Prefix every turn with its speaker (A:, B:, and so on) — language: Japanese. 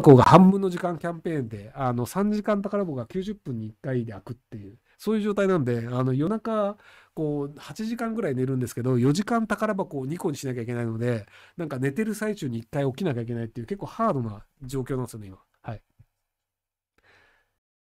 A: 箱が半分
B: の時間キャンペーンで、あの、3時間宝箱が90分に1回で開くっていう、そういう状態なんで、あの、夜中、こう、8時間ぐらい寝るんですけど、4時間宝箱を2個にしなきゃいけないので、なんか寝てる最中に1回起きなきゃいけないっていう、結構ハードな状況なんですよね、今。